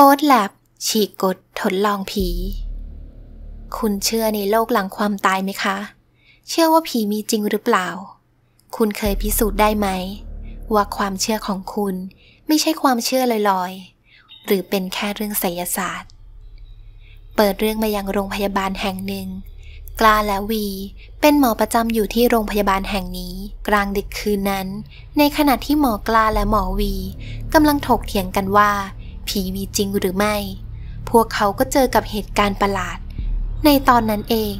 กดแลบฉีกกดทดลองผี คุณเชื่อในโลกหลังความตายไหมคะ เชื่อว่าผีมีจริงหรือเปล่า คุณเคยพิสูจน์ได้ไหม ว่าความเชื่อของคุณไม่ใช่ความเชื่อลอยๆ หรือเป็นแค่เรื่องไสยศาสตร์ เปิดเรื่องมายังโรงพยาบาลแห่งหนึ่ง กลาและวี เป็นหมอประจำอยู่ที่โรงพยาบาลแห่งนี้ กลางดึกคืนนั้น ในขณะที่หมอกลาและหมอวีกำลังถกเถียงกันว่าผีมีจริงหรือไม่ พวกเขาก็เจอกับเหตุการณ์ประหลาด ในตอนนั้นเอง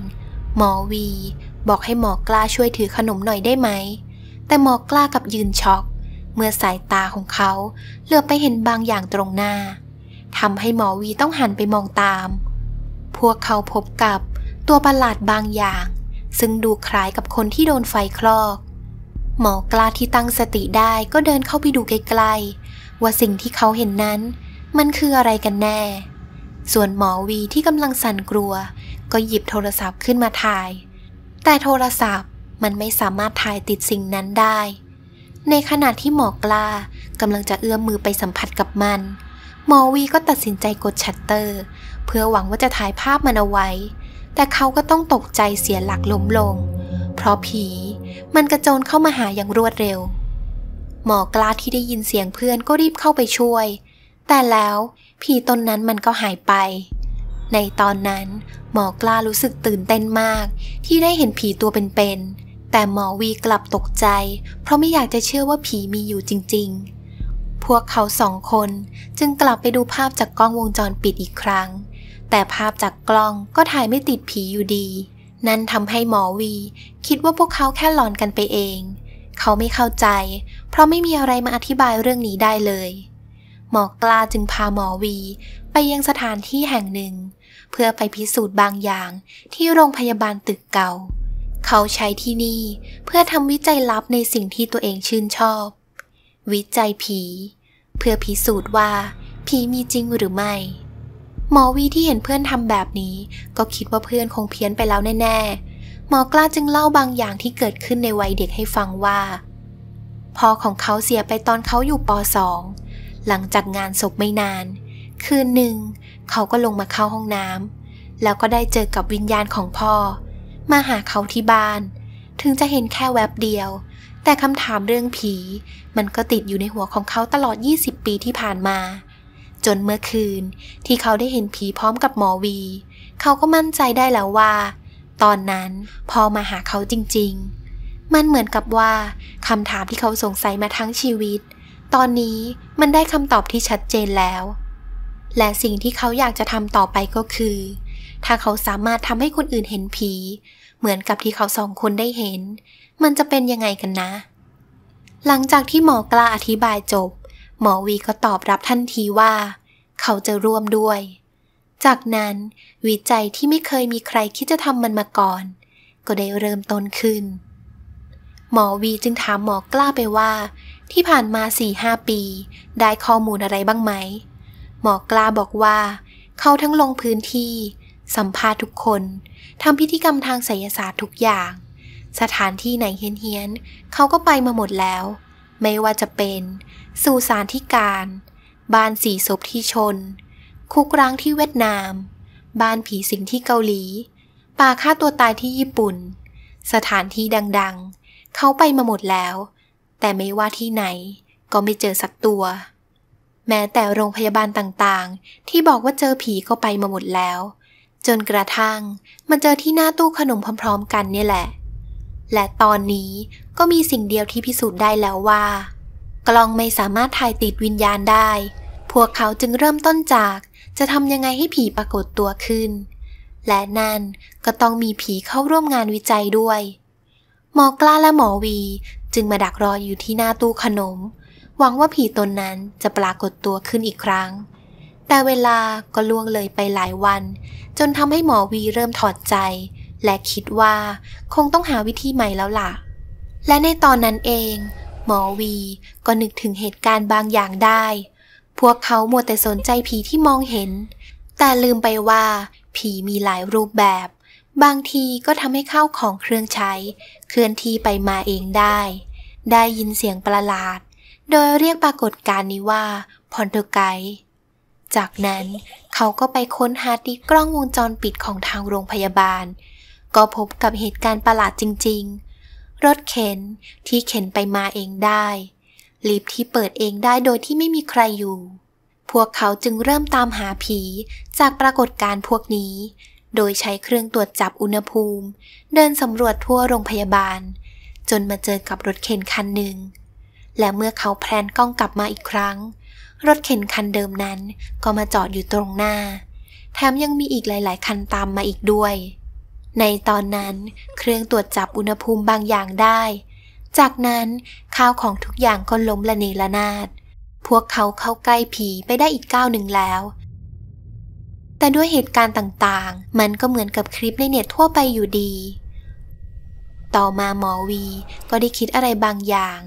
หมอวีบอกให้หมอกล้าช่วยถือขนมหน่อยได้ไหม แต่ หมอกล้ากับยืนช็อก เมื่อสายตาของเขาเหลือไปเห็นบางอย่างตรงหน้าทำให้หมอวีต้องหันไปมองตาม พวกเขาพบกับตัวประหลาดบางอย่าง ซึ่งดูคล้ายกับคนที่โดนไฟคลอก หมอกล้าที่ตั้งสติได้ก็เดินเข้าไปดูใกล้ๆว่าสิ่งที่เขาเห็นนั้นมันคืออะไรกันแน่ ส่วนหมอวีที่กำลังสั่นกลัว ก็หยิบโทรศัพท์ขึ้นมาถ่าย แต่โทรศัพท์มันไม่สามารถถ่ายติดสิ่งนั้นได้ ในขณะที่หมอกล้ากำลังจะเอื้อมมือไปสัมผัสกับมัน หมอวีก็ตัดสินใจกดชัตเตอร์ เพื่อหวังว่าจะถ่ายภาพมันเอาไว้ แต่เขาก็ต้องตกใจเสียหลักล้มลง เพราะผีมันกระโจนเข้ามาหาอย่างรวดเร็ว หมอกล้าที่ได้ยินเสียงเพื่อนก็รีบเข้าไปช่วยแต่แล้วผีตนนั้นมันก็หายไป ในตอนนั้นหมอกล้ารู้สึกตื่นเต้นมาก ที่ได้เห็นผีตัวเป็นๆแต่หมอวีกลับตกใจ เพราะไม่อยากจะเชื่อว่าผีมีอยู่จริงๆ พวกเขาสองคนจึงกลับไปดูภาพจากกล้องวงจรปิดอีกครั้ง แต่ภาพจากกล้องก็ถ่ายไม่ติดผีอยู่ดี นั่นทำให้หมอวี คิดว่าพวกเขาแค่หลอนกันไปเอง เขาไม่เข้าใจ เพราะไม่มีอะไรมาอธิบายเรื่องนี้ได้เลยหมอกลาจึงพาหมอวี ไปยังสถานที่แห่งหนึ่ง เพื่อไปพิสูจน์บางอย่างที่โรงพยาบาลตึกเก่า เขาใช้ที่นี่เพื่อทำวิจัยลับในสิ่งที่ตัวเองชื่นชอบ วิจัยผี เพื่อพิสูจน์ว่าผีมีจริงหรือไม่ หมอวีที่เห็นเพื่อนทำแบบนี้ ก็คิดว่าเพื่อนคงเพี้ยนไปแล้วแน่ ๆ หมอกล้าจึงเล่าบางอย่างที่เกิดขึ้นในวัยเด็กให้ฟังว่าพ่อของเขาเสียไปตอนเขาอยู่ป .2 หลังจากงานศพไม่นาน คืนหนึ่ง เขาก็ลงมาเข้าห้องน้ำแล้วก็ได้เจอกับวิญญาณของพ่อ มาหาเขาที่บ้าน ถึงจะเห็นแค่แวบเดียว แต่คำถามเรื่องผี มันก็ติดอยู่ในหัวของเขาตลอด 20 ปีที่ผ่านมา จนเมื่อคืนที่เขาได้เห็นผีพร้อมกับหมอวี เขาก็มั่นใจได้แล้วว่า ตอนนั้น พ่อมาหาเขาจริงๆ มันเหมือนกับว่าคำถามที่เขาสงสัยมาทั้งชีวิตตอนนี้มันได้คำตอบที่ชัดเจนแล้ว และสิ่งที่เขาอยากจะทำต่อไปก็คือ ถ้าเขาสามารถทำให้คนอื่นเห็นผี เหมือนกับที่เขาสองคนได้เห็น มันจะเป็นยังไงกันนะ หลังจากที่หมอกล้าอธิบายจบ หมอวีก็ตอบรับทันทีว่า เขาจะร่วมด้วย จากนั้นวิจัยที่ไม่เคยมีใครคิดจะทำมันมาก่อน ก็ได้เริ่มต้นขึ้น หมอวีจึงถามหมอกล้าไปว่าที่ผ่านมาสี่ห้าปีได้ข้อมูลอะไรบ้างไหมหมอกล้าบอกว่าเขาทั้งลงพื้นที่สัมภาษณ์ทุกคนทำพิธีกรรมทางไสยศาสตร์ทุกอย่าง สถานที่ไหนเฮีียนๆเขาก็ไปมาหมดแล้ว ไม่ว่าจะเป็นสุสานที่การบ้านสีศพที่ชน คุกร้างที่เวียดนาม บ้านผีสิงที่เกาหลีป่าฆ่าตัวตายที่ญี่ปุ่น สถานที่ดังๆ เขาไปมาหมดแล้วแต่ไม่ว่าที่ไหน ก็ไม่เจอสักตัว แม้แต่โรงพยาบาลต่างๆ ที่บอกว่าเจอผีก็ไปมาหมดแล้ว จนกระทั่งมาเจอที่หน้าตู้ขนมพร้อมๆกันเนี่ยแหละ และตอนนี้ก็มีสิ่งเดียวที่พิสูจน์ได้แล้วว่า กล้องไม่สามารถถ่ายติดวิญญาณได้ พวกเขาจึงเริ่มต้นจาก จะทำยังไงให้ผีปรากฏตัวขึ้น และนั่นก็ต้องมีผีเข้าร่วมงานวิจัยด้วย หมอกล้าและหมอวีจึงมาดักรออยู่ที่หน้าตู้ขนม หวังว่าผีตนนั้นจะปรากฏตัวขึ้นอีกครั้ง แต่เวลาก็ล่วงเลยไปหลายวัน จนทำให้หมอวีเริ่มถอดใจ และคิดว่าคงต้องหาวิธีใหม่แล้วล่ะและในตอนนั้นเอง หมอวีก็นึกถึงเหตุการณ์บางอย่างได้ พวกเขามัวแต่สนใจผีที่มองเห็น แต่ลืมไปว่าผีมีหลายรูปแบบบางทีก็ทำให้ข้าวของเครื่องใช้ เคลื่อนที่ไปมาเองได้ ได้ยินเสียงประหลาด โดยเรียกปรากฏการณ์นี้ว่า พอนเตอร์ไกจากนั้นเขาก็ไปค้นหาติกล้องวงจรปิดของทางโรงพยาบาล ก็พบกับเหตุการณ์ประหลาดจริงๆ รถเข็นที่เข็นไปมาเองได้ ลิฟที่เปิดเองได้โดยที่ไม่มีใครอยู่ พวกเขาจึงเริ่มตามหาผีจากปรากฏการณ์พวกนี้โดยใช้เครื่องตรวจจับอุณหภูมิเดินสำรวจทั่วโรงพยาบาล จนมาเจอกับรถเข็นคันหนึ่ง และเมื่อเขาแพลนกล้องกลับมาอีกครั้ง รถเข็นคันเดิมนั้นก็มาจอดอยู่ตรงหน้า แถมยังมีอีกหลาย ๆ คันตามมาอีกด้วย ในตอนนั้น เครื่องตรวจจับอุณหภูมิบางอย่างได้ จากนั้นข้าวของทุกอย่างก็ล้มละเนระนาดพวกเขาเข้าใกล้ผีไปได้อีกก้าวหนึ่งแล้วแต่ด้วยเหตุการณ์ต่างๆ มันก็เหมือนกับคลิปในเน็ตทั่วไปอยู่ดี ต่อมาหมอวีก็ได้คิดอะไรบางอย่าง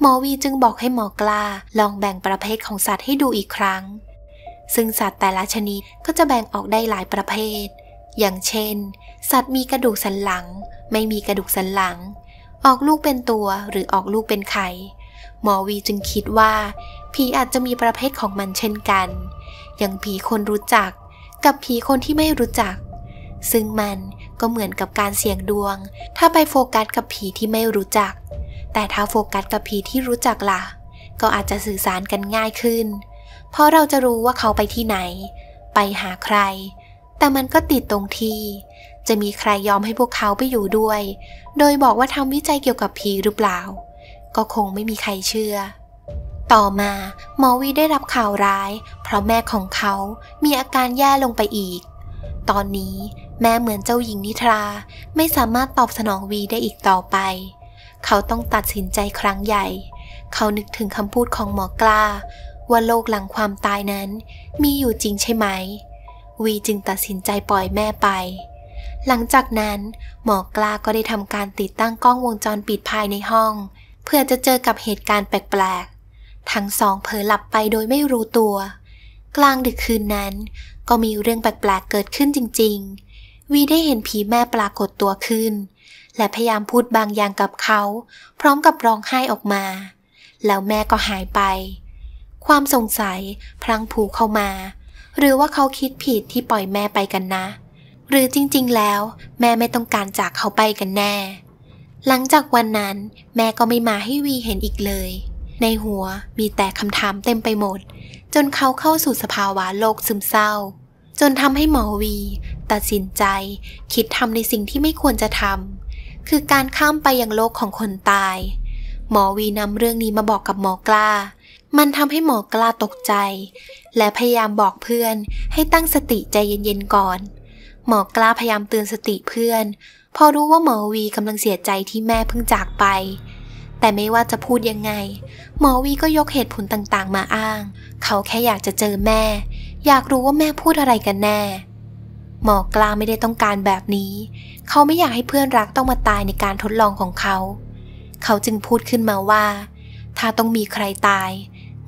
หมอวีจึงบอกให้หมอกล้าลองแบ่งประเภทของสัตว์ให้ดูอีกครั้ง ซึ่งสัตว์แต่ละชนิดก็จะแบ่งออกได้หลายประเภท อย่างเช่น สัตว์มีกระดูกสันหลัง ไม่มีกระดูกสันหลัง ออกลูกเป็นตัวหรือออกลูกเป็นไข่ หมอวีจึงคิดว่าผีอาจจะมีประเภทของมันเช่นกันอย่างผีคนรู้จักกับผีคนที่ไม่รู้จัก ซึ่งมันก็เหมือนกับการเสี่ยงดวง ถ้าไปโฟกัสกับผีที่ไม่รู้จัก แต่ถ้าโฟกัสกับผีที่รู้จักละ่ะ ก็อาจจะสื่อสารกันง่ายขึ้น เพราะเราจะรู้ว่าเขาไปที่ไหน ไปหาใคร แต่มันก็ติดตรงที่ จะมีใครยอมให้พวกเขาไปอยู่ด้วย โดยบอกว่าทำวิจัยเกี่ยวกับผีหรือเปล่า ก็คงไม่มีใครเชื่อต่อมาหมอวีได้รับข่าวร้าย เพราะแม่ของเขา มีอาการแย่ลงไปอีก ตอนนี้แม่เหมือนเจ้าหญิงนิทราไม่สามารถตอบสนองวีได้อีกต่อไป เขาต้องตัดสินใจครั้งใหญ่ เขานึกถึงคำพูดของหมอกล้า ว่าโลกหลังความตายนั้น มีอยู่จริงใช่ไหม วีจึงตัดสินใจปล่อยแม่ไป หลังจากนั้น หมอกล้าก็ได้ทำการติดตั้งกล้องวงจรปิดภายในห้อง เพื่อจะเจอกับเหตุการณ์แปลกทั้งสองเผลอหลับไปโดยไม่รู้ตัว กลางดึกคืนนั้น ก็มีเรื่องแปลกๆเกิดขึ้นจริงๆ วีได้เห็นผีแม่ปรากฏตัวขึ้น และพยายามพูดบางอย่างกับเขา พร้อมกับร้องไห้ออกมา แล้วแม่ก็หายไป ความสงสัยพลังผูกเข้ามา หรือว่าเขาคิดผิดที่ปล่อยแม่ไปกันนะ หรือจริงๆแล้ว แม่ไม่ต้องการจากเขาไปกันแน่ หลังจากวันนั้น แม่ก็ไม่มาให้วีเห็นอีกเลยในหัวมีแต่คำถามเต็มไปหมด จนเขาเข้าสู่สภาวะโลกซึมเศร้า จนทำให้หมอวี ตัดสินใจคิดทำในสิ่งที่ไม่ควรจะทำคือการข้ามไปยังโลกของคนตาย หมอวีนำเรื่องนี้มาบอกกับหมอกล้า มันทำให้หมอกล้าตกใจ และพยายามบอกเพื่อนให้ตั้งสติใจเย็นๆก่อน หมอกล้าพยายามเตือนสติเพื่อน พอรู้ว่าหมอวีกำลังเสียใจที่แม่เพิ่งจากไปแต่ไม่ว่าจะพูดยังไงหมอวีก็ยกเหตุผลต่างๆ มาอ้าง เขาแค่อยากจะเจอแม่ อยากรู้ว่าแม่พูดอะไรกันแน่หมอกล้าไม่ได้ต้องการแบบนี้ เขาไม่อยากให้เพื่อนรักต้องมาตายในการทดลองของเขา เขาจึงพูดขึ้นมาว่า ถ้าต้องมีใครตาย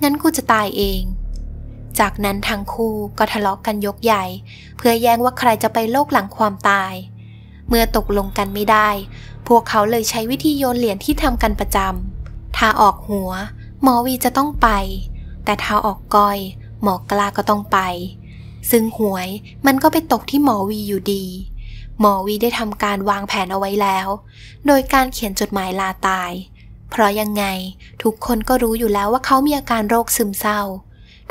งั้นกูจะตายเอง จากนั้นทั้งคู่ก็ทะเลาะกกันยกใหญ่ เพื่อแย่งว่าใครจะไปโลกหลังความตาย เมื่อตกลงกันไม่ได้พวกเขาเลยใช้วิธีโยนเหรียญที่ทำกันประจำทาออกหัว หมอวีจะต้องไป แต่ทาออกก้อยหมอกลาก็ต้องไป ซึ่งหวยมันก็ไปตกที่หมอวีอยู่ดี หมอวีได้ทำการวางแผนเอาไว้แล้ว โดยการเขียนจดหมายลาตาย เพราะยังไงทุกคนก็รู้อยู่แล้วว่าเขามีอาการโรคซึมเศร้า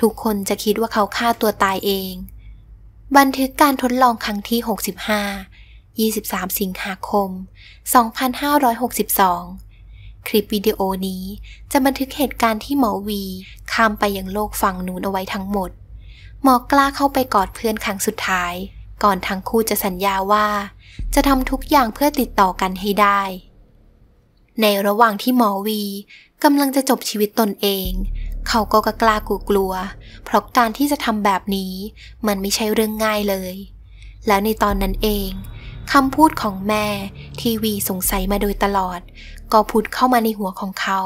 ทุกคนจะคิดว่าเขาฆ่าตัวตายเอง บันทึกการทดลองครั้งที่ 65 23 สิงหาคม 2562 คลิปวิดีโอนี้จะบันทึกเหตุการณ์ที่หมอวี ข้ามไปยังโลกฝั่งนู้นเอาไว้ทั้งหมด หมอกล้าเข้าไปกอดเพื่อนครั้งสุดท้าย ก่อนทั้งคู่จะสัญญาว่า จะทำทุกอย่างเพื่อติดต่อกันให้ได้ ในระหว่างที่หมอวีกำลังจะจบชีวิตตนเอง เขาก็กล้ากลัวกลัว เพราะการที่จะทำแบบนี้ มันไม่ใช่เรื่องง่ายเลย แล้วในตอนนั้นเองคำพูดของแม่ ที่วีสงสัยมาโดยตลอด ก็พูดเข้ามาในหัวของเขา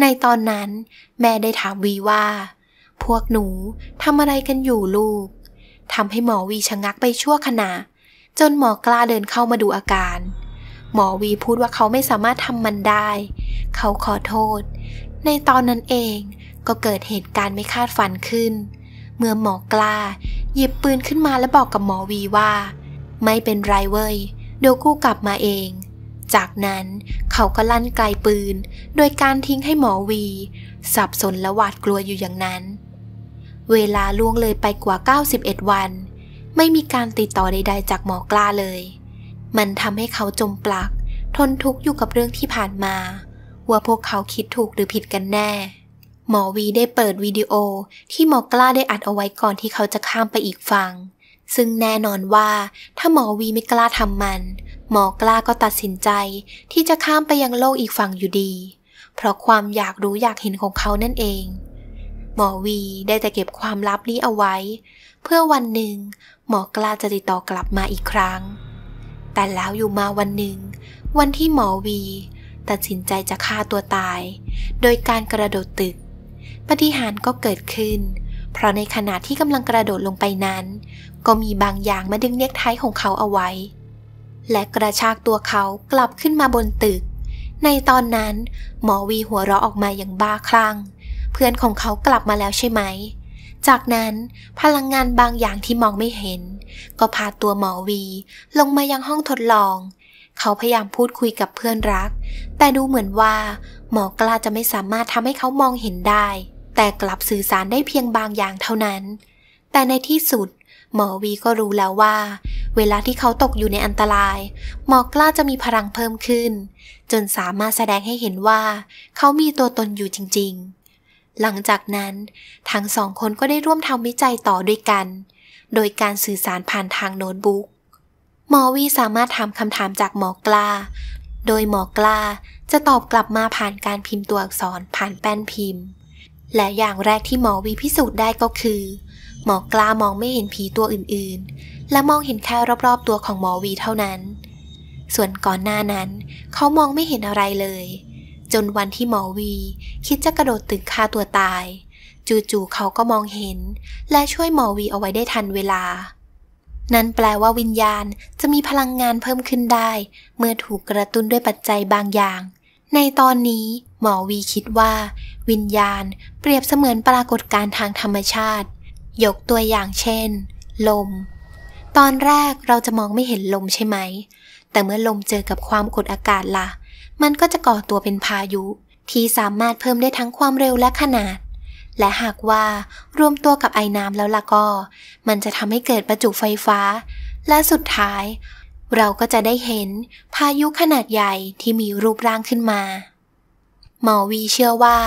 ในตอนนั้น แม่ได้ถามวีว่า พวกหนูทำอะไรกันอยู่ลูกทำให้หมอวีชะงักไปชั่วขณะ จนหมอกล้าเดินเข้ามาดูอาการ หมอวีพูดว่าเขาไม่สามารถทำมันได้ เขาขอโทษ ในตอนนั้นเองก็เกิดเหตุการณ์ไม่คาดฝันขึ้น เมื่อหมอกล้าหยิบปืนขึ้นมาและบอกกับหมอวีว่าไม่เป็นไรเว้ยเดี๋ยวกูกลับมาเอง จากนั้นเขาก็ลั่นไกลปืน โดยการทิ้งให้หมอวี สับสนและหวาดกลัวอยู่อย่างนั้น เวลาล่วงเลยไปกว่า 91 วัน ไม่มีการติดต่อใด ๆ จากหมอกล้าเลย มันทำให้เขาจมปลัก ทนทุกข์อยู่กับเรื่องที่ผ่านมา ว่าพวกเขาคิดถูกหรือผิดกันแน่ หมอวีได้เปิดวิดีโอที่หมอกล้าได้อัดเอาไว้ก่อนที่เขาจะข้ามไปอีกฝั่งซึ่งแน่นอนว่าถ้าหมอวีไม่กล้าทำมัน หมอกล้าก็ตัดสินใจที่จะข้ามไปยังโลกอีกฝั่งอยู่ดี เพราะความอยากรู้อยากเห็นของเขานั่นเอง หมอวีได้แต่เก็บความลับนี้เอาไว้ เพื่อวันหนึ่งหมอกล้าจะติดต่อกลับมาอีกครั้ง แต่แล้วอยู่มาวันหนึ่ง วันที่หมอวี ตัดสินใจจะฆ่าตัวตาย โดยการกระโดดตึกปฏิหารก็เกิดขึ้นเพราะในขณะที่กำลังกระโดดลงไปนั้น ก็มีบางอย่างมาดึงเนกไทของเขาเอาไว้ และกระชากตัวเขากลับขึ้นมาบนตึก ในตอนนั้น หมอวีหัวเราะออกมาอย่างบ้าคลั่ง เพื่อนของเขากลับมาแล้วใช่ไหม จากนั้นพลังงานบางอย่างที่มองไม่เห็น ก็พาตัวหมอวี ลงมายังห้องทดลอง เขาพยายามพูดคุยกับเพื่อนรัก แต่ดูเหมือนว่า หมอกล้าจะไม่สามารถทำให้เขามองเห็นได้แต่กลับสื่อสารได้เพียงบางอย่างเท่านั้น แต่ในที่สุดหมอวีก็รู้แล้วว่า เวลาที่เขาตกอยู่ในอันตราย หมอกล้าจะมีพลังเพิ่มขึ้น จนสามารถแสดงให้เห็นว่า เขามีตัวตนอยู่จริงๆ หลังจากนั้น ทั้งสองคนก็ได้ร่วมทำวิจัยต่อด้วยกัน โดยการสื่อสารผ่านทางโน้ตบุ๊ก หมอวีสามารถถามคำถามจากหมอกล้า โดยหมอกล้าจะตอบกลับมาผ่านการพิมพ์ตัวอักษรผ่านแป้นพิมพ์และอย่างแรกที่หมอวีพิสูจน์ได้ก็คือหมอกล้ามองไม่เห็นผีตัวอื่นๆ และมองเห็นแค่รอบๆ ตัวของหมอวีเท่านั้น ส่วนก่อนหน้านั้นเขามองไม่เห็นอะไรเลย จนวันที่หมอวี คิดจะกระโดดตึกฆ่าตัวตาย จู่ๆเขาก็มองเห็น และช่วยหมอวีเอาไว้ได้ทันเวลา นั่นแปลว่าวิญญาณจะมีพลังงานเพิ่มขึ้นได้ เมื่อถูกกระตุ้นด้วยปัจจัยบางอย่างในตอนนี้หมอวีคิดว่า วิญญาณเปรียบเสมือนปรากฏการณ์ทางธรรมชาติ ยกตัวอย่างเช่น ลม ตอนแรกเราจะมองไม่เห็นลมใช่ไหม แต่เมื่อลมเจอกับความกดอากาศละ่ะ มันก็จะก่อตัวเป็นพายุ ที่สามารถเพิ่มได้ทั้งความเร็วและขนาด และหากว่ารวมตัวกับไอน้ำแล้วล่ะก็ มันจะทำให้เกิดประจุไฟฟ้า และสุดท้ายเราก็จะได้เห็นพายุขนาดใหญ่ที่มีรูปร่างขึ้นมา หมอวีเชื่อว่า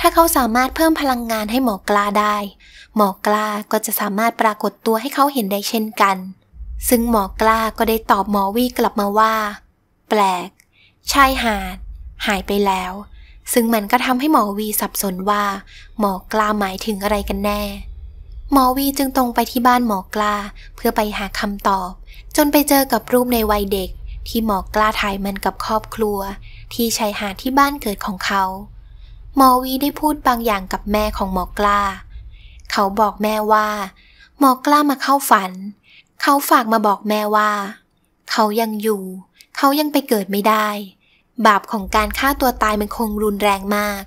ถ้าเขาสามารถเพิ่มพลังงานให้หมอกล้าได้ หมอกล้าก็จะสามารถปรากฏตัวให้เขาเห็นได้เช่นกัน ซึ่งหมอกล้าก็ได้ตอบหมอวีกลับมาว่า แปลก ชายหาด หายไปแล้ว ซึ่งมันก็ทำให้หมอวีสับสนว่า หมอกล้าหมายถึงอะไรกันแน่หมอวีจึงตรงไปที่บ้านหมอกล้า เพื่อไปหาคำตอบ จนไปเจอกับรูปในวัยเด็ก ที่หมอกล้าถ่ายมันกับครอบครัวที่ชายหาดที่บ้านเกิดของเขาหมอวีได้พูดบางอย่างกับแม่ของหมอกล้า เขาบอกแม่ว่าหมอกล้ามาเข้าฝัน เขาฝากมาบอกแม่ว่า เขายังอยู่ เขายังไปเกิดไม่ได้ บาปของการฆ่าตัวตายมันคงรุนแรงมาก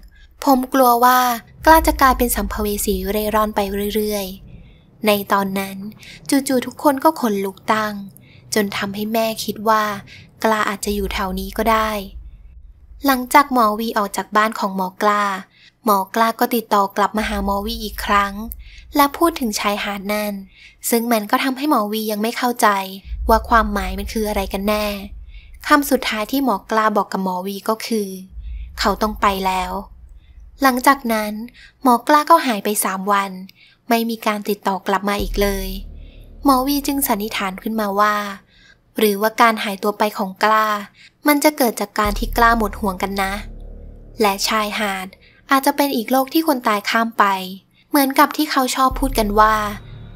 ผมกลัวว่ากล้าจะกลายเป็นสัมภเวสีเร่ร่อนไปเรื่อย ๆ ในตอนนั้น จู่ๆทุกคนก็ขนลุกตั้ง จนทำให้แม่คิดว่า กล้าอาจจะอยู่แถวนี้ก็ได้ หลังจากหมอวีออกจากบ้านของหมอกล้า หมอกล้าก็ติดต่อกลับมาหาหมอวีอีกครั้ง และพูดถึงชายหาดนั่นซึ่งมันก็ทำให้หมอวียังไม่เข้าใจ ว่าความหมายมันคืออะไรกันแน่คำสุดท้ายที่หมอกล้าบอกกับหมอวีก็คือ เขาต้องไปแล้วหลังจากนั้นหมอกล้าก็หายไปสามวัน ไม่มีการติดต่อกลับมาอีกเลยหมอวีจึงสันนิษฐานขึ้นมาว่า หรือว่าการหายตัวไปของกล้า มันจะเกิดจากการที่กล้าหมดห่วงกันนะ และชายหาดอาจจะเป็นอีกโลกที่คนตายข้ามไป เหมือนกับที่เขาชอบพูดกันว่า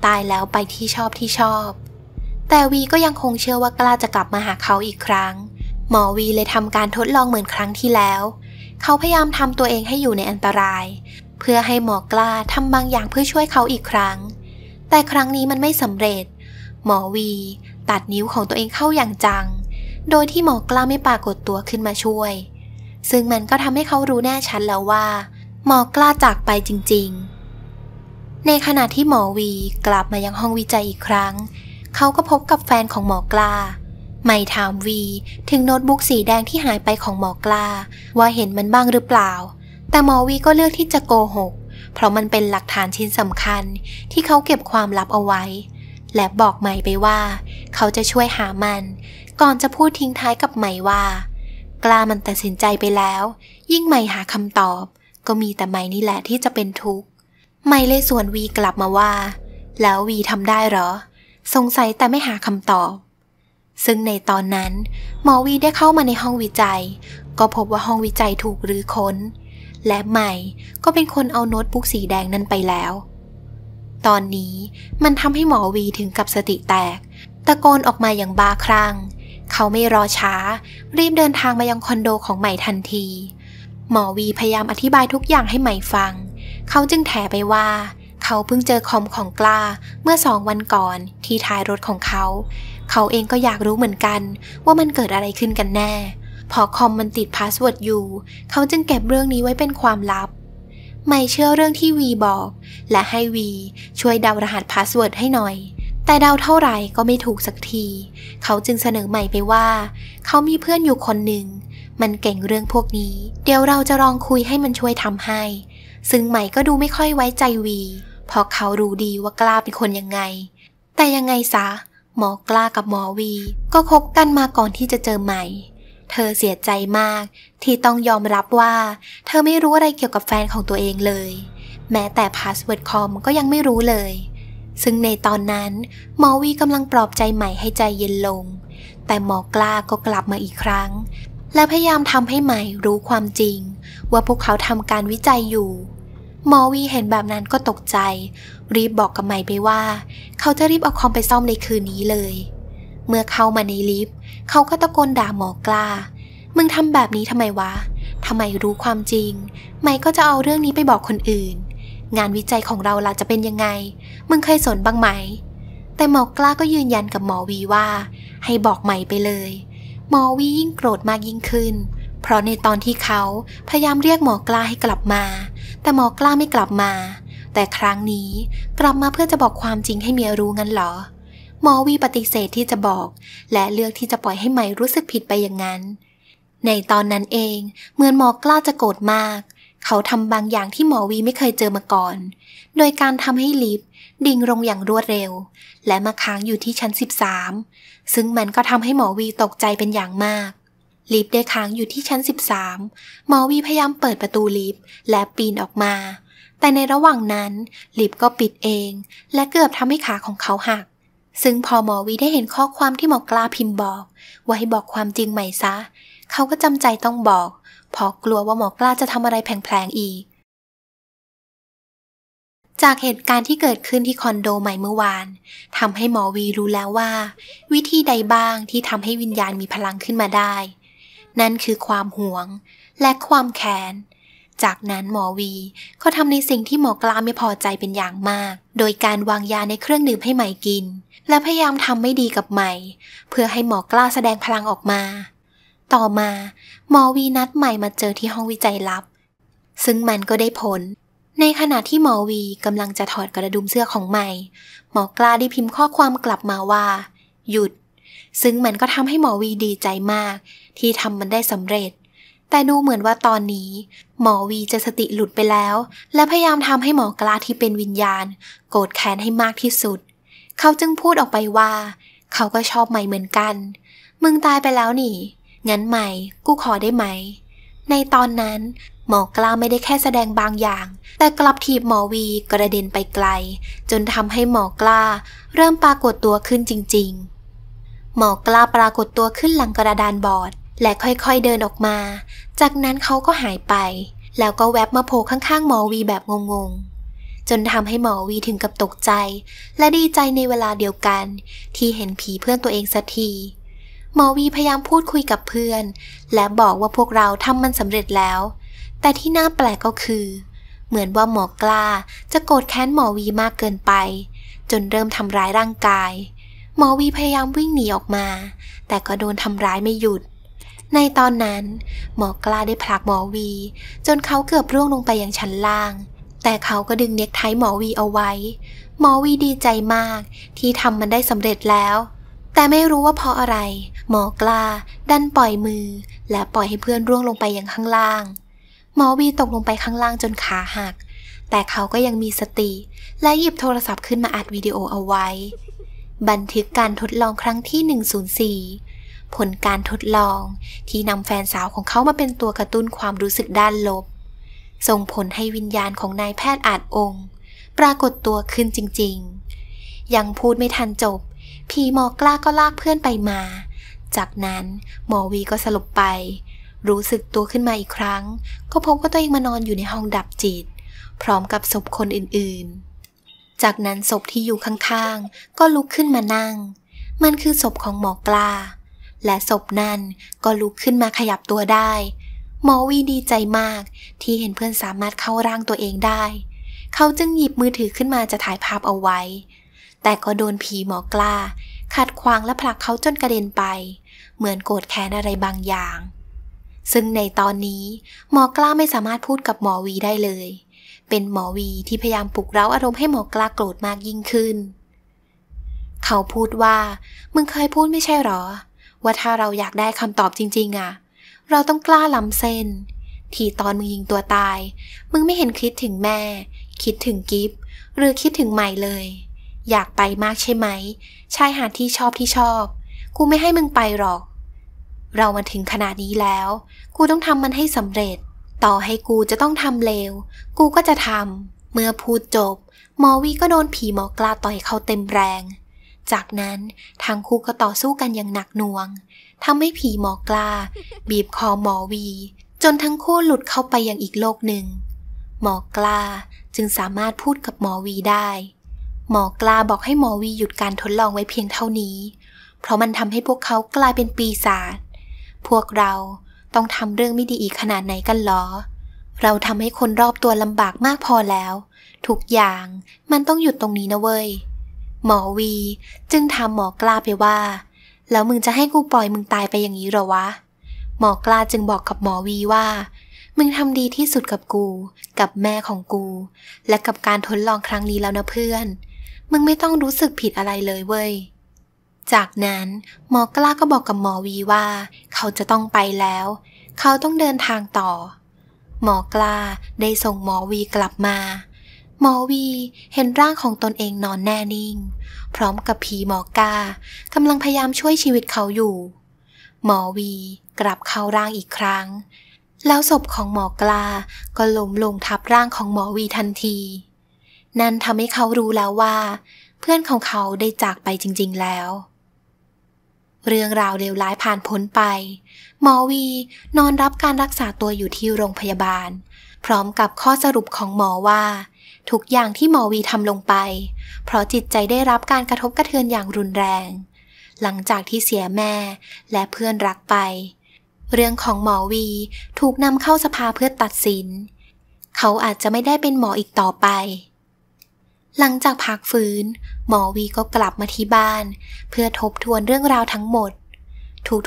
ตายแล้วไปที่ชอบที่ชอบ แต่วีก็ยังคงเชื่อว่ากล้าจะกลับมาหาเขาอีกครั้ง หมอวีเลยทำการทดลองเหมือนครั้งที่แล้วเขาพยายามทำตัวเองให้อยู่ในอันตราย เพื่อให้หมอกล้าทำบางอย่างเพื่อช่วยเขาอีกครั้ง แต่ครั้งนี้มันไม่สำเร็จ หมอวี ตัดนิ้วของตัวเองเข้าอย่างจัง โดยที่หมอกล้าไม่ปรากฏตัวขึ้นมาช่วย ซึ่งมันก็ทำให้เขารู้แน่ชัดแล้วว่า หมอกล้าจากไปจริงๆ ในขณะที่หมอวีกลับมายังห้องวิจัยอีกครั้ง เขาก็พบกับแฟนของหมอกล้าไม่ถามวีถึงโน้ตบุ๊กสีแดงที่หายไปของหมอกลาว่าเห็นมันบ้างหรือเปล่า แต่หมอวีก็เลือกที่จะโกหก เพราะมันเป็นหลักฐานชิ้นสำคัญที่เขาเก็บความลับเอาไว้ และบอกไหม่ไปว่า เขาจะช่วยหามัน ก่อนจะพูดทิ้งท้ายกับไหม่ว่า กล้ามันตัดสินใจไปแล้ว ยิ่งไหม่หาคำตอบ ก็มีแต่ไหม่นี่แหละที่จะเป็นทุกข์ไหม่เลยส่วนวีกลับมาว่า แล้ววีทำได้หรอสงสัยแต่ไม่หาคำตอบซึ่งในตอนนั้นหมอวีได้เข้ามาในห้องวิจัย ก็พบว่าห้องวิจัยถูกรื้อค้น และใหม่ก็เป็นคนเอาโน้ตบุ๊กสีแดงนั้นไปแล้ว ตอนนี้มันทำให้หมอวีถึงกับสติแตก ตะโกนออกมาอย่างบ้าคลั่ง เขาไม่รอช้า รีบเดินทางมายังคอนโดของใหม่ทันที หมอวีพยายามอธิบายทุกอย่างให้ใหม่ฟัง เขาจึงแถไปว่า เขาเพิ่งเจอคอมของกล้าเมื่อสองวันก่อนที่ท้ายรถของเขาเขาเองก็อยากรู้เหมือนกันว่ามันเกิดอะไรขึ้นกันแน่พอคอมมันติดพาสเวิร์ดอยู่ เขาจึงเก็บเรื่องนี้ไว้เป็นความลับ ไม่เชื่อเรื่องที่วีบอก และให้วีช่วยเดารหัสพาสเวิร์ดให้หน่อย แต่เดาเท่าไหร่ก็ไม่ถูกสักที เขาจึงเสนอใหม่ไปว่า เขามีเพื่อนอยู่คนหนึ่งมันเก่งเรื่องพวกนี้ เดี๋ยวเราจะลองคุยให้มันช่วยทำให้ ซึ่งใหม่ก็ดูไม่ค่อยไว้ใจวีเพราะเขารู้ดีว่ากล้าเป็นคนยังไง แต่ยังไงซะเหมอกล้ากับหมอวีก็คบกันมาก่อนที่จะเจอใหม่ เธอเสียใจมากที่ต้องยอมรับว่า เธอไม่รู้อะไรเกี่ยวกับแฟนของตัวเองเลย แม้แต่พาสเวิร์ดคอมก็ยังไม่รู้เลย ซึ่งในตอนนั้นหมอวีกำลังปลอบใจใหม่ให้ใจเย็นลง แต่หมอกล้าก็กลับมาอีกครั้ง และพยายามทำให้ใหม่รู้ความจริง ว่าพวกเขาทำการวิจัยอยู่หมอวีเห็นแบบนั้นก็ตกใจ รีบบอกกับไมไปว่าเขาจะรีบเอาคอมไปซ่อมในคืนนี้เลย เมื่อเข้ามาในลิฟต์เขาก็ตะโกนด่าหมอกล้า มึงทำแบบนี้ทำไมวะทำไมรู้ความจริงไมก็จะเอาเรื่องนี้ไปบอกคนอื่น งานวิจัยของเราล่ะจะเป็นยังไง มึงเคยสนบ้างไหม แต่หมอกล้าก็ยืนยันกับหมอวีว่า ให้บอกไมไปเลย หมอวียิ่งโกรธมากยิ่งขึ้น เพราะในตอนที่เขาพยายามเรียกหมอกล้าให้กลับมาแต่หมอกล้าไม่กลับมาแต่ครั้งนี้กลับมาเพื่อจะบอกความจริงให้เมียรู้งั้นเหรอ หมอวีปฏิเสธที่จะบอก และเลือกที่จะปล่อยให้ใหม่รู้สึกผิดไปอย่างนั้น ในตอนนั้นเองเหมือนหมอกล้าจะโกรธมาก เขาทำบางอย่างที่หมอวีไม่เคยเจอมาก่อน โดยการทำให้ลิฟดิ่งลงอย่างรวดเร็วและมาค้างอยู่ที่ชั้น 13 ซึ่งมันก็ทำให้หมอวีตกใจเป็นอย่างมากลิฟต์ได้ค้างอยู่ที่ชั้น 13 หมอวีพยายามเปิดประตูลิฟต์และปีนออกมา แต่ในระหว่างนั้น ลิฟต์ก็ปิดเอง และเกือบทำให้ขาของเขาหัก ซึ่งพอหมอวีได้เห็นข้อความที่หมอกล้าพิมพ์บอก ว่าให้บอกความจริงใหม่ซะ เขาก็จำใจต้องบอกเพราะกลัวว่าหมอกล้าจะทำอะไรแผลงๆอีก จากเหตุการณ์ที่เกิดขึ้นที่คอนโดใหม่เมื่อวานทำให้หมอวีรู้แล้วว่า วิธีใดบ้างที่ทำให้วิญญาณมีพลังขึ้นมาได้นั่นคือความหวงและความแค้น จากนั้นหมอวีก็ทำในสิ่งที่หมอกลาไม่พอใจเป็นอย่างมาก โดยการวางยาในเครื่องดื่มให้ใหม่กิน และพยายามทำไม่ดีกับใหม่ เพื่อให้หมอกล้าแสดงพลังออกมา ต่อมา หมอวีนัดใหม่มาเจอที่ห้องวิจัยลับ ซึ่งมันก็ได้ผล ในขณะที่หมอวีกำลังจะถอดกระดุมเสื้อของใหม่ หมอกล้าได้พิมพ์ข้อความกลับมาว่า หยุด ซึ่งมันก็ทำให้หมอวีดีใจมากที่ทำมันได้สำเร็จ แต่ดูเหมือนว่าตอนนี้ หมอวีจะสติหลุดไปแล้ว และพยายามทำให้หมอกลาที่เป็นวิญญาณ โกรธแค้นให้มากที่สุด เขาจึงพูดออกไปว่า เขาก็ชอบใหม่เหมือนกัน มึงตายไปแล้วนี่ งั้นใหม่ กูขอได้ไหม ในตอนนั้นหมอกล้าไม่ได้แค่แสดงบางอย่าง แต่กลับถีบหมอวีกระเด็นไปไกล จนทำให้หมอกล้า เริ่มปรากฏตัวขึ้นจริงๆ หมอกล้าปรากฏตัวขึ้นหลังกระดานบอร์ดและค่อยๆเดินออกมา จากนั้นเขาก็หายไป แล้วก็แวบมาโผล่ข้างๆ หมอวีแบบงงๆ จนทำให้หมอวีถึงกับตกใจ และดีใจในเวลาเดียวกัน ที่เห็นผีเพื่อนตัวเองสักที หมอวีพยายามพูดคุยกับเพื่อน และบอกว่าพวกเราทำมันสำเร็จแล้ว แต่ที่น่าแปลกก็คือ เหมือนว่าหมอกล้าจะโกรธแค้นหมอวีมากเกินไป จนเริ่มทำร้ายร่างกาย หมอวีพยายามวิ่งหนีออกมา แต่ก็โดนทำร้ายไม่หยุดในตอนนั้นหมอกล้าได้ผลักหมอวี จนเขาเกือบร่วงลงไปยังชั้นล่าง แต่เขาก็ดึงเน็กไทหมอวีเอาไว้ หมอวีดีใจมากที่ทำมันได้สำเร็จแล้ว แต่ไม่รู้ว่าเพราะอะไร หมอกล้าดันปล่อยมือและปล่อยให้เพื่อนร่วงลงไปยังข้างล่างหมอวีตกลงไปข้างล่างจนขาหัก แต่เขาก็ยังมีสติ และหยิบโทรศัพท์ขึ้นมาอัดวิดีโอเอาไว้ บันทึกการทดลองครั้งที่ 104ผลการทดลองที่นำแฟนสาวของเขามาเป็นตัวกระตุ้นความรู้สึกด้านลบ ส่งผลให้วิญญาณของนายแพทย์อาจองค์ ปรากฏตัวขึ้นจริงๆ ยังพูดไม่ทันจบ ผีหมอกล้าก็ลากเพื่อนไปมา จากนั้นหมอวีก็สลบไป รู้สึกตัวขึ้นมาอีกครั้ง ก็พบว่าตัวเองมานอนอยู่ในห้องดับจิต พร้อมกับศพคนอื่นๆ จากนั้นศพที่อยู่ข้างๆ ก็ลุกขึ้นมานั่ง มันคือศพของหมอกล้าและศพนั้น ก็ลุกขึ้นมาขยับตัวได้ หมอวีดีใจมากที่เห็นเพื่อนสามารถเข้าร่างตัวเองได้ เขาจึงหยิบมือถือขึ้นมาจะถ่ายภาพเอาไว้ แต่ก็โดนผีหมอกล้าขัดขวางและผลักเขาจนกระเด็นไป เหมือนโกรธแค้นอะไรบางอย่าง ซึ่งในตอนนี้หมอกล้าไม่สามารถพูดกับหมอวีได้เลย เป็นหมอวีที่พยายามปลุกเร้าอารมณ์ให้หมอกล้าโกรธมากยิ่งขึ้น เขาพูดว่า มึงเคยพูดไม่ใช่หรอว่าถ้าเราอยากได้คำตอบจริงๆอะเราต้องกล้าล้ำเส้นที่ตอนมึงยิงตัวตาย มึงไม่เห็นคิดถึงแม่ คิดถึงกิฟหรือคิดถึงใหม่เลย อยากไปมากใช่ไหมชายหาดที่ชอบที่ชอบ กูไม่ให้มึงไปหรอก เรามาถึงขนาดนี้แล้ว กูต้องทำมันให้สำเร็จ ต่อให้กูจะต้องทำเลว กูก็จะทำเมื่อพูดจบ มอวีก็โดนผีหมอกลาต่อยเข้าเต็มแรงจากนั้นทางคู่ก็ต่อสู้กันอย่างหนักหน่วง ทำให้ผีหมอกลาบีบคอหมอวี จนทั้งคู่หลุดเข้าไปอย่างอีกโลกหนึ่ง หมอกลาจึงสามารถพูดกับหมอวีได้ หมอกลาบอกให้หมอวีหยุดการทดลองไว้เพียงเท่านี้ เพราะมันทำให้พวกเขากลายเป็นปีศาจ พวกเราต้องทำเรื่องไม่ดีอีกขนาดไหนกันหรอเราทำให้คนรอบตัวลำบากมากพอแล้ว ทุกอย่างมันต้องหยุดตรงนี้นะเว้ยหมอวีจึงถามหมอกล้าไปว่า แล้วมึงจะให้กูปล่อยมึงตายไปอย่างนี้หรอวะ หมอกล้าจึงบอกกับหมอวีว่า มึงทำดีที่สุดกับกู กับแม่ของกู และกับการทดลองครั้งนี้แล้วนะเพื่อน มึงไม่ต้องรู้สึกผิดอะไรเลยเว้ย จากนั้น หมอกล้าก็บอกกับหมอวีว่าเขาจะต้องไปแล้ว เขาต้องเดินทางต่อ หมอกล้าได้ส่งหมอวีกลับมาหมอวีเห็นร่างของตนเองนอนแน่นิ่ง พร้อมกับผีหมอกากำลังพยายามช่วยชีวิตเขาอยู่ หมอวีกลับเข้าร่างอีกครั้ง แล้วศพของหมอกลาก็ล้มลงทับร่างของหมอวีทันที นั่นทำให้เขารู้แล้วว่า เพื่อนของเขาได้จากไปจริง ๆแล้ว เรื่องราวเลวร้ายผ่านพ้นไป หมอวีนอนรับการรักษาตัวอยู่ที่โรงพยาบาล พร้อมกับข้อสรุปของหมอว่าทุกอย่างที่หมอวีทำลงไป เพราะจิตใจได้รับการกระทบกระเทือนอย่างรุนแรง หลังจากที่เสียแม่และเพื่อนรักไป เรื่องของหมอวีถูกนำเข้าสภาเพื่อตัดสิน เขาอาจจะไม่ได้เป็นหมออีกต่อไป หลังจากพักฟื้น หมอวีก็กลับมาที่บ้าน เพื่อทบทวนเรื่องราวทั้งหมด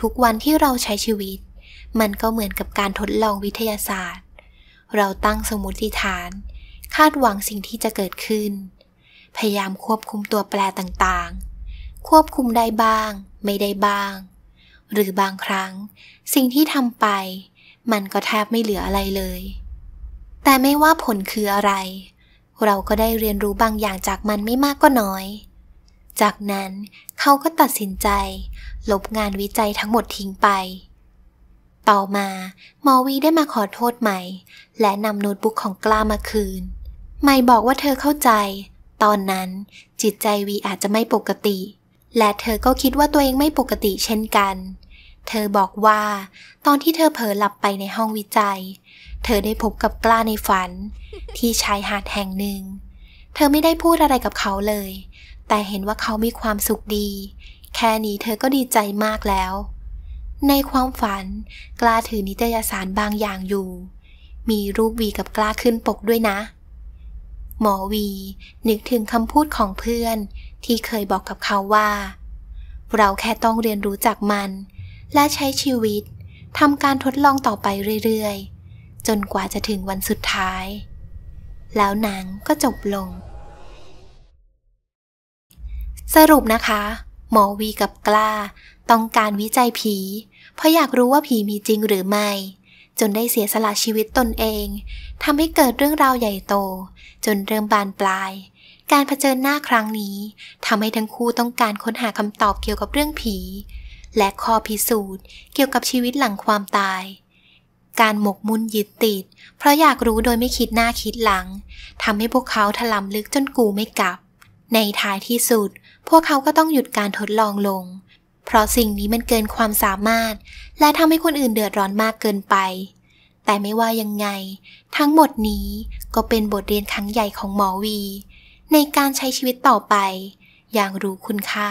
ทุกๆวันที่เราใช้ชีวิต มันก็เหมือนกับการทดลองวิทยาศาสตร์ เราตั้งสมมติฐานคาดหวังสิ่งที่จะเกิดขึ้น พยายามควบคุมตัวแปรต่างๆ ควบคุมได้บ้างไม่ได้บ้าง หรือบางครั้ง สิ่งที่ทำไป มันก็แทบไม่เหลืออะไรเลย แต่ไม่ว่าผลคืออะไร เราก็ได้เรียนรู้บางอย่างจากมันไม่มากก็น้อย จากนั้นเขาก็ตัดสินใจลบงานวิจัยทั้งหมดทิ้งไป ต่อมามอวีได้มาขอโทษใหม่ และนำโน้ตบุ๊กของกล้ามาคืนไม่บอกว่าเธอเข้าใจ ตอนนั้นจิตใจวีอาจจะไม่ปกติ และเธอก็คิดว่าตัวเองไม่ปกติเช่นกัน เธอบอกว่าตอนที่เธอเผลอหลับไปในห้องวิจัย เธอได้พบกับกล้าในฝัน ที่ชายหาดแห่งหนึ่ง เธอไม่ได้พูดอะไรกับเขาเลย แต่เห็นว่าเขามีความสุขดี แค่นี้เธอก็ดีใจมากแล้ว ในความฝันกล้าถือนิตยสารบางอย่างอยู่ มีรูปวีกับกล้าขึ้นปกด้วยนะหมอวีนึกถึงคำพูดของเพื่อนที่เคยบอกกับเขาว่า เราแค่ต้องเรียนรู้จากมันและใช้ชีวิตทำการทดลองต่อไปเรื่อยๆ จนกว่าจะถึงวันสุดท้าย แล้วหนังก็จบลง สรุปนะคะ หมอวีกับกล้าต้องการวิจัยผี เพราะอยากรู้ว่าผีมีจริงหรือไม่จนได้เสียสละชีวิตตนเองทำให้เกิดเรื่องราวใหญ่โต จนเริ่มบานปลาย การเผชิญหน้าครั้งนี้ทำให้ทั้งคู่ต้องการค้นหาคำตอบเกี่ยวกับเรื่องผี และข้อพิสูจน์เกี่ยวกับชีวิตหลังความตาย การหมกมุ่นยึดติด เพราะอยากรู้โดยไม่คิดหน้าคิดหลังทำให้พวกเขาถลำลึกจนกูไม่กลับ ในท้ายที่สุด พวกเขาก็ต้องหยุดการทดลองลงเพราะสิ่งนี้มันเกินความสามารถ และทำให้คนอื่นเดือดร้อนมากเกินไป แต่ไม่ว่ายังไง ทั้งหมดนี้ก็เป็นบทเรียนครั้งใหญ่ของหมอวี ในการใช้ชีวิตต่อไป อย่างรู้คุณค่า